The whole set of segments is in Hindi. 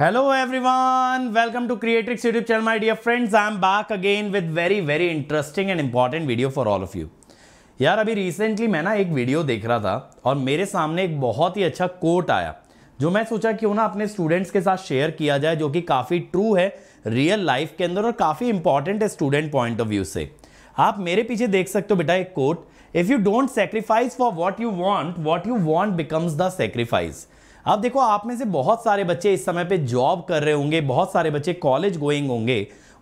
Hello everyone welcome to Creatix YouTube channel my dear friends I am back again with very very interesting and important video for all of you यार अभी रिसेंटली मैं ना एक वीडियो देख रहा था और मेरे सामने एक बहुत ही अच्छा कोट आया जो मैं सोचा क्यों ना अपने स्टूडेंट्स के साथ शेयर किया जाए जो कि काफ़ी ट्रू है रियल लाइफ के अंदर और काफ़ी इंपॉर्टेंट है स्टूडेंट पॉइंट ऑफ व्यू से आप मेरे पीछे देख सकते हो बेटा एक quote if you don't sacrifice for what you want what you want becomes the sacrifice अब देखो आप में से बहुत सारे बच्चे इस समय पे जॉब कर रहे होंगे बहुत सारे बच्चे कॉलेज गोइंग होंगे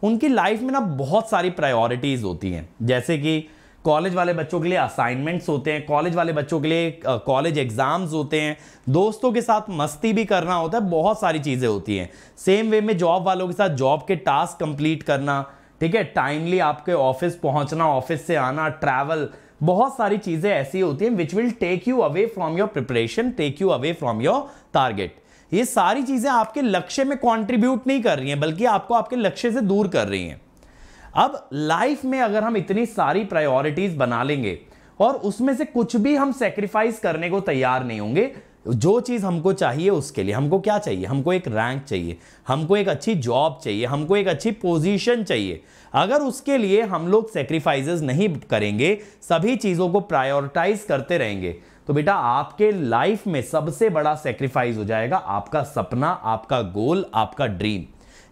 उनकी लाइफ में ना बहुत सारी प्रायोरिटीज़ होती हैं जैसे कि कॉलेज वाले बच्चों के लिए असाइनमेंट्स होते हैं कॉलेज वाले बच्चों के लिए कॉलेज एग्जाम्स होते हैं दोस्तों के साथ मस्ती भी करना होता है बहुत सारी चीज़ें होती हैं सेम वे में जॉब वालों के साथ जॉब के टास्क कंप्लीट करना ठीक है टाइमली आपके ऑफिस पहुंचना ऑफिस से आना ट्रैवल बहुत सारी चीज़ें ऐसी होती हैं which will take you away from your preparation take you away from your target ये सारी चीज़ें आपके लक्ष्य में कॉन्ट्रीब्यूट नहीं कर रही हैं बल्कि आपको आपके लक्ष्य से दूर कर रही हैं अब लाइफ में अगर हम इतनी सारी प्रायोरिटीज़ बना लेंगे और उसमें से कुछ भी हम सेक्रीफाइस करने को तैयार नहीं होंगे जो चीज़ हमको चाहिए उसके लिए हमको क्या चाहिए हमको एक रैंक चाहिए हमको एक अच्छी जॉब चाहिए हमको एक अच्छी पोजीशन चाहिए अगर उसके लिए हम लोग सेक्रीफाइसेस नहीं करेंगे सभी चीज़ों को प्रायोरिटाइज करते रहेंगे तो बेटा आपके लाइफ में सबसे बड़ा सेक्रीफाइस हो जाएगा आपका सपना आपका गोल आपका ड्रीम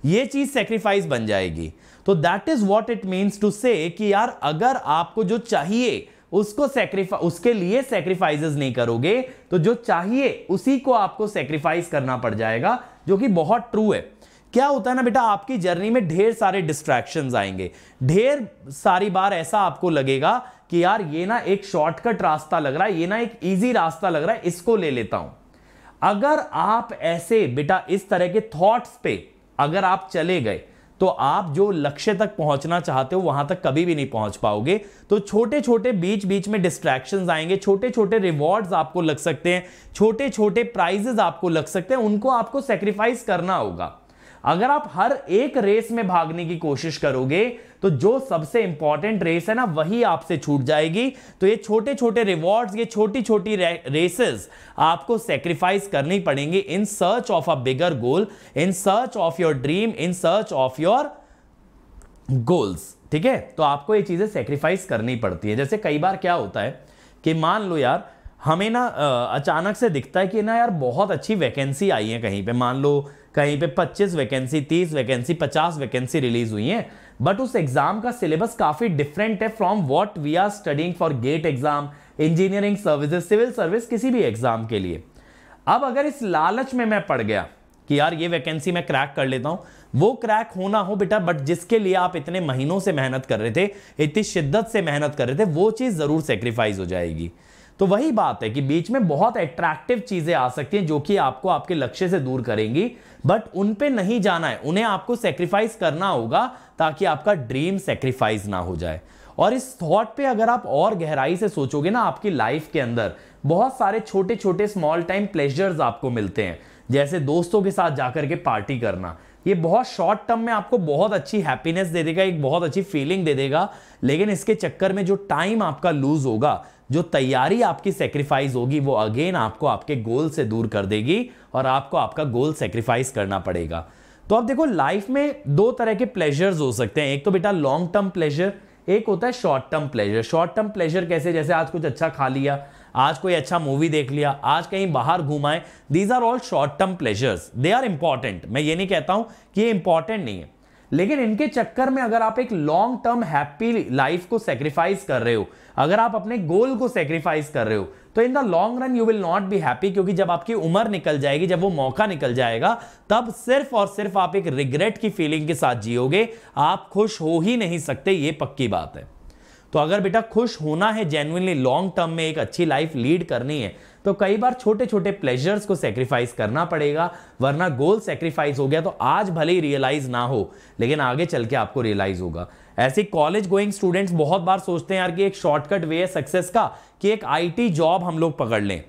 ये चीज सेक्रीफाइस बन जाएगी तो that is what it means to say कि यार अगर आपको जो चाहिए उसको सेक्रीफा उसके लिए सेक्रीफाइसेस नहीं करोगे तो जो चाहिए उसी को आपको सेक्रीफाइस करना पड़ जाएगा जो कि बहुत ट्रू है क्या होता है ना बेटा आपकी जर्नी में ढेर सारे डिस्ट्रैक्शन आएंगे ढेर सारी बार ऐसा आपको लगेगा कि यार ये ना एक शॉर्टकट रास्ता लग रहा है ये ना एक ईजी रास्ता लग रहा है इसको ले लेता हूं अगर आप ऐसे बेटा इस तरह के थॉट्स पे अगर आप चले गए तो आप जो लक्ष्य तक पहुंचना चाहते हो वहां तक कभी भी नहीं पहुंच पाओगे तो छोटे छोटे बीच बीच में डिस्ट्रैक्शन आएंगे छोटे छोटे रिवॉर्ड्स आपको लग सकते हैं छोटे छोटे प्राइजेस आपको लग सकते हैं उनको आपको सेक्रीफाइस करना होगा अगर आप हर एक रेस में भागने की कोशिश करोगे तो जो सबसे इंपॉर्टेंट रेस है ना वही आपसे छूट जाएगी तो ये छोटे छोटे रिवॉर्ड्स ये छोटी छोटी रेसेस आपको सेक्रीफाइस करनी पड़ेंगी in search of a bigger goal in search of your dream in search of your goals ठीक है तो आपको ये चीजें सेक्रीफाइस करनी पड़ती है जैसे कई बार क्या होता है कि मान लो यार हमें ना अचानक से दिखता है कि ना यार बहुत अच्छी वैकेंसी आई है कहीं पे मान लो कहीं पे 25 वैकेंसी 30 वैकेंसी 50 वैकेंसी रिलीज हुई है बट उस एग्जाम का सिलेबस काफी डिफरेंट है from what we are studying for GATE exam engineering services civil service किसी भी एग्जाम के लिए अब अगर इस लालच में मैं पड़ गया कि यार ये वैकेंसी मैं क्रैक कर लेता हूं वो क्रैक होना हो बेटा बट जिसके लिए आप इतने महीनों से मेहनत कर रहे थे इतनी शिद्दत से मेहनत कर रहे थे वो चीज़ ज़रूर सेक्रीफाइस हो जाएगी तो वही बात है कि बीच में बहुत अट्रैक्टिव चीजें आ सकती हैं जो कि आपको आपके लक्ष्य से दूर करेंगी बट उन पे नहीं जाना है उन्हें आपको सेक्रीफाइस करना होगा ताकि आपका ड्रीम सेक्रीफाइस ना हो जाए और इस थॉट पे अगर आप और गहराई से सोचोगे ना आपकी लाइफ के अंदर बहुत सारे छोटे छोटे स्मॉल टाइम प्लेजर्स आपको मिलते हैं जैसे दोस्तों के साथ जाकर के पार्टी करना ये बहुत शॉर्ट टर्म में आपको बहुत अच्छी हैप्पीनेस दे देगा एक बहुत अच्छी फीलिंग दे देगा लेकिन इसके चक्कर में जो टाइम आपका लूज होगा जो तैयारी आपकी सेक्रीफाइस होगी वो अगेन आपको आपके गोल से दूर कर देगी और आपको आपका गोल सेक्रीफाइस करना पड़ेगा तो आप देखो लाइफ में दो तरह के प्लेजर्स हो सकते हैं एक तो बेटा लॉन्ग टर्म प्लेजर एक होता है short term pleasure short term pleasure कैसे जैसे आज कुछ अच्छा खा लिया आज कोई अच्छा मूवी देख लिया आज कहीं बाहर घूमाए these are all short term pleasures they are important मैं ये नहीं कहता हूं कि ये इंपॉर्टेंट नहीं है लेकिन इनके चक्कर में अगर आप एक लॉन्ग टर्म हैप्पी लाइफ को सेक्रीफाइस कर रहे हो अगर आप अपने गोल को सेक्रीफाइस कर रहे हो तो in the long run you will not be happy क्योंकि जब आपकी उम्र निकल जाएगी जब वो मौका निकल जाएगा तब सिर्फ और सिर्फ आप एक रिग्रेट की फीलिंग के साथ जियोगे आप खुश हो ही नहीं सकते ये पक्की बात है तो अगर बेटा खुश होना है जेनुअनली लॉन्ग टर्म में एक अच्छी लाइफ लीड करनी है तो कई बार छोटे छोटे प्लेजर्स को सेक्रीफाइस करना पड़ेगा वरना गोल सेक्रीफाइस हो गया तो आज भले ही रियलाइज ना हो लेकिन आगे चल के आपको रियलाइज होगा ऐसे कॉलेज गोइंग स्टूडेंट्स बहुत बार सोचते हैं यार कि एक शॉर्टकट वे है सक्सेस का कि एक आईटी जॉब हम लोग पकड़ लें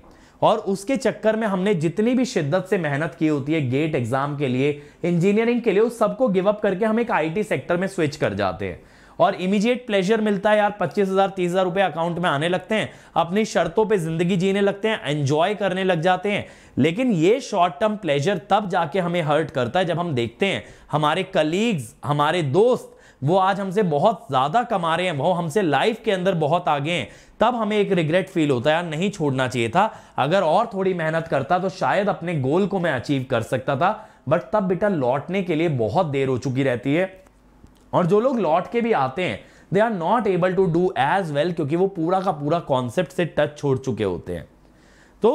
और उसके चक्कर में हमने जितनी भी शिद्दत से मेहनत की होती है गेट एग्जाम के लिए इंजीनियरिंग के लिए उस सबको गिवअप करके हम एक आईटी सेक्टर में स्विच कर जाते हैं और इमीडिएट प्लेजर मिलता है यार पच्चीस हजार तीस हजार रुपए अकाउंट में आने लगते हैं अपनी शर्तों पे जिंदगी जीने लगते हैं एंजॉय करने लग जाते हैं लेकिन ये शॉर्ट टर्म प्लेजर तब जाके हमें हर्ट करता है जब हम देखते हैं हमारे कलीग्स हमारे दोस्त वो आज हमसे बहुत ज़्यादा कमा रहे हैं वो हमसे लाइफ के अंदर बहुत आगे हैं तब हमें एक रिग्रेट फील होता है यार नहीं छोड़ना चाहिए था अगर और थोड़ी मेहनत करता तो शायद अपने गोल को मैं अचीव कर सकता था बट तब बेटा लौटने के लिए बहुत देर हो चुकी रहती है और जो लोग लौट के भी आते हैं they are not able to do as well क्योंकि वो पूरा का पूरा कॉन्सेप्ट से टच छोड़ चुके होते हैं तो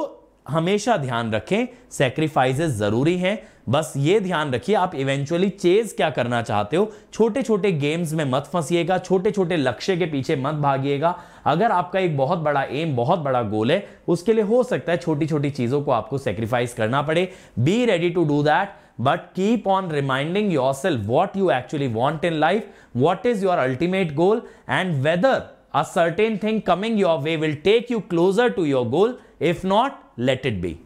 हमेशा ध्यान रखें सेक्रीफाइसेस जरूरी हैं बस ये ध्यान रखिए आप इवेंचुअली चेज क्या करना चाहते हो छोटे छोटे गेम्स में मत फंसीएगा छोटे छोटे लक्ष्य के पीछे मत भागिएगा अगर आपका एक बहुत बड़ा एम बहुत बड़ा गोल है उसके लिए हो सकता है छोटी छोटी चीज़ों को आपको सेक्रीफाइस करना पड़े be ready to do that but keep on reminding yourself what you actually want in life, what is your ultimate goal, and whether a certain thing coming your way will take you closer to your goal. If not, let it be.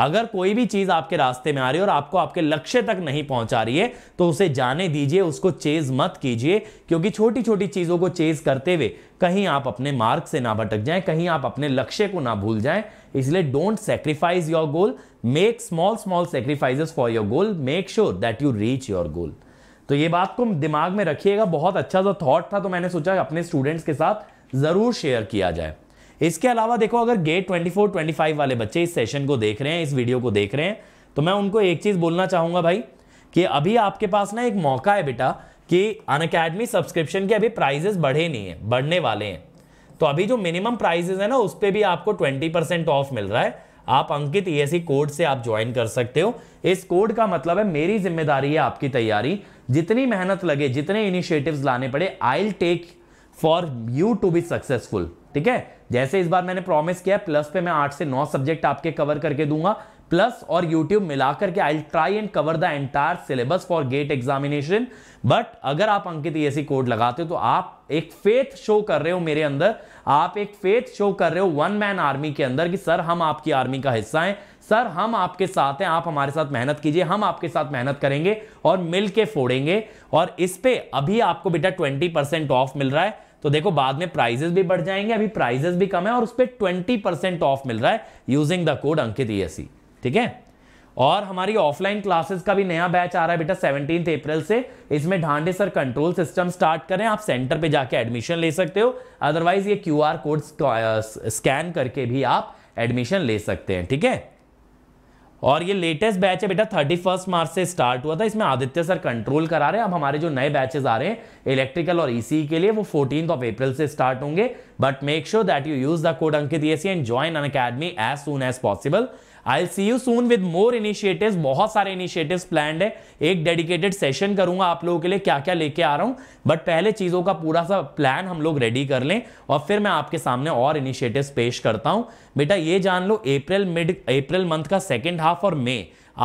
अगर कोई भी चीज आपके रास्ते में आ रही है और आपको आपके लक्ष्य तक नहीं पहुंचा रही है तो उसे जाने दीजिए उसको चेज मत कीजिए क्योंकि छोटी छोटी चीजों को चेज करते हुए कहीं आप अपने मार्ग से ना भटक जाएं कहीं आप अपने लक्ष्य को ना भूल जाएं इसलिए don't sacrifice your goal make small small sacrifices for your goal make sure that you reach your goal तो ये बात को दिमाग में रखिएगा बहुत अच्छा सा थॉट था तो मैंने सोचा अपने स्टूडेंट्स के साथ ज़रूर शेयर किया जाए इसके अलावा देखो अगर गेट 24 25 वाले बच्चे इस सेशन को देख रहे हैं इस वीडियो को देख रहे हैं तो मैं उनको एक चीज़ बोलना चाहूँगा भाई कि अभी आपके पास ना एक मौका है बेटा कि अन अकेडमी सब्सक्रिप्शन के अभी प्राइजेस बढ़े नहीं है बढ़ने वाले हैं तो अभी जो मिनिमम प्राइजेस है ना उस पर भी आपको ट्वेंटी परसेंट ऑफ मिल रहा है आप अंकित ई e कोड से आप ज्वाइन कर सकते हो इस कोड का मतलब है मेरी जिम्मेदारी है आपकी तैयारी जितनी मेहनत लगे जितने इनिशिएटिव्स लाने पड़े I take for you to be successful ठीक है जैसे इस बार मैंने प्रॉमिस किया प्लस पे मैं आठ से नौ सब्जेक्ट आपके कवर करके दूंगा प्लस और यूट्यूब मिलाकर के I try and cover the entire syllabus for GATE examination but अगर आप अंकित ऐसी कोड लगाते हो तो आप एक फेथ शो कर रहे हो मेरे अंदर आप एक फेथ शो कर रहे हो वन मैन आर्मी के अंदर कि सर हम आपकी आर्मी का हिस्सा हैं सर हम आपके साथ हैं आप हमारे साथ मेहनत कीजिए हम आपके साथ मेहनत करेंगे और मिलके फोड़ेंगे और इस पे अभी आपको बेटा ट्वेंटी परसेंट ऑफ मिल रहा है तो देखो बाद में प्राइजेस भी बढ़ जाएंगे अभी प्राइजेस भी कम है और उस पर ट्वेंटी परसेंट ऑफ मिल रहा है using the code Ankit ESC e e, ठीक है और हमारी ऑफलाइन क्लासेस का भी नया बैच आ रहा है बेटा सेवनटीन अप्रैल से इसमें Dhande sir control system start करें आप सेंटर पे जाके एडमिशन ले सकते हो अदरवाइज ये क्यूआर कोड स्कैन करके भी आप एडमिशन ले सकते हैं ठीक है और ये लेटेस्ट बैच है बेटा थर्टी फर्स्ट मार्च से स्टार्ट हुआ था इसमें आदित्य सर कंट्रोल करा रहे हैं अब हमारे जो नए बैचेस आ रहे हैं इलेक्ट्रिकल और ईसी e e के लिए वो फोर्टीन ऑफ अप्रैल से स्टार्ट होंगे but make sure that you use the code Ankit and join Unacademy as soon as possible I see you soon with more initiative बहुत सारे इनिशिएटिव्स प्लान है एक डेडिकेटेड सेशन करूंगा आप लोगों के लिए क्या क्या लेके आ रहा हूं बट पहले चीज़ों का पूरा सा प्लान हम लोग रेडी कर लें और फिर मैं आपके सामने और इनिशिएटिव पेश करता हूं बेटा ये जान लो अप्रैल मिड अप्रैल मंथ का सेकेंड हाफ और मे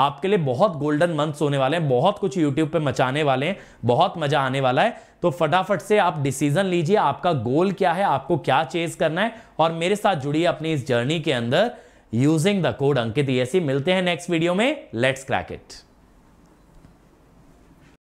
आपके लिए बहुत गोल्डन मंथ्स होने वाले हैं बहुत कुछ यूट्यूब पे मचाने वाले हैं बहुत मजा आने वाला है तो फटाफट से आप डिसीजन लीजिए आपका गोल क्या है आपको क्या चेज करना है और मेरे साथ जुड़िए अपनी इस जर्नी के अंदर यूजिंग द कोड अंकित ये मिलते हैं नेक्स्ट वीडियो में लेट्स क्रैक इट